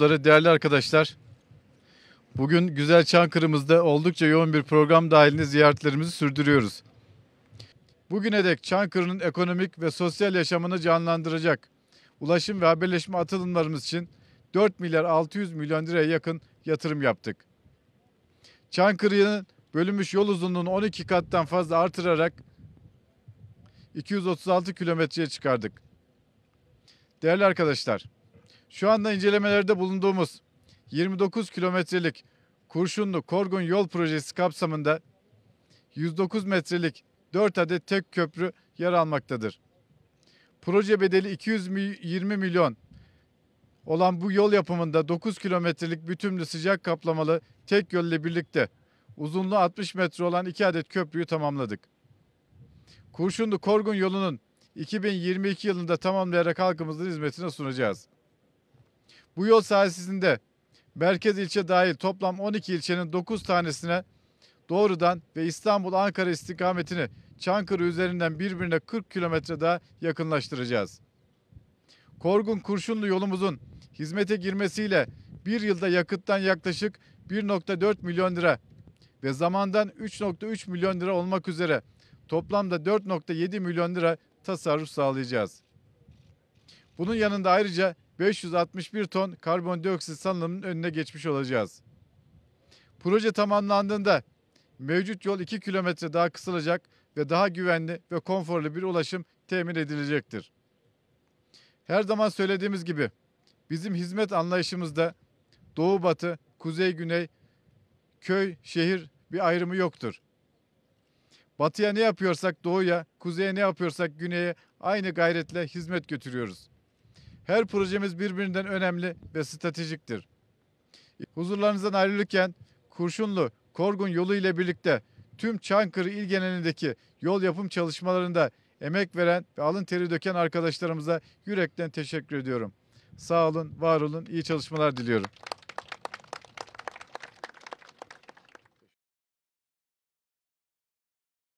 mensupları, değerli arkadaşlar. Bugün güzel Çankırı'mızda oldukça yoğun bir program dahilinde ziyaretlerimizi sürdürüyoruz. Bugüne dek Çankırı'nın ekonomik ve sosyal yaşamını canlandıracak ulaşım ve haberleşme atılımlarımız için 4 milyar 600 milyon liraya yakın yatırım yaptık. Çankırı'nın bölünmüş yol uzunluğunu 12 kattan fazla artırarak 236 kilometreye çıkardık. Değerli arkadaşlar, şu anda incelemelerde bulunduğumuz 29 kilometrelik Kurşunlu Korgun Yol Projesi kapsamında 109 metrelik 4 adet tek köprü yer almaktadır. Proje bedeli 220 milyon olan bu yol yapımında 9 kilometrelik bütünlü sıcak kaplamalı tek gölle birlikte uzunluğu 60 metre olan 2 adet köprüyü tamamladık. Kurşunlu Korgun yolunun 2022 yılında tamamlayarak halkımızın hizmetine sunacağız. Bu yol sayesinde merkez ilçe dahil toplam 12 ilçenin 9 tanesine doğrudan ve İstanbul-Ankara istikametini Çankırı üzerinden birbirine 40 kilometre daha yakınlaştıracağız. Korgun Kurşunlu yolumuzun hizmete girmesiyle bir yılda yakıttan yaklaşık 1.4 milyon lira ve zamandan 3.3 milyon lira olmak üzere toplamda 4.7 milyon lira tasarruf sağlayacağız. Bunun yanında ayrıca 561 ton karbondioksit salınımının önüne geçmiş olacağız. Proje tamamlandığında mevcut yol 2 kilometre daha kısılacak ve daha güvenli ve konforlu bir ulaşım temin edilecektir. Her zaman söylediğimiz gibi bizim hizmet anlayışımızda doğu batı, kuzey güney, köy, şehir bir ayrımı yoktur. Batıya ne yapıyorsak doğuya, kuzeye ne yapıyorsak güneye aynı gayretle hizmet götürüyoruz. Her projemiz birbirinden önemli ve stratejiktir. Huzurlarınızdan ayrılırken Kurşunlu, Korgun yolu ile birlikte tüm Çankırı il genelindeki yol yapım çalışmalarında emek veren ve alın teri döken arkadaşlarımıza yürekten teşekkür ediyorum. Sağ olun, var olun, iyi çalışmalar diliyorum.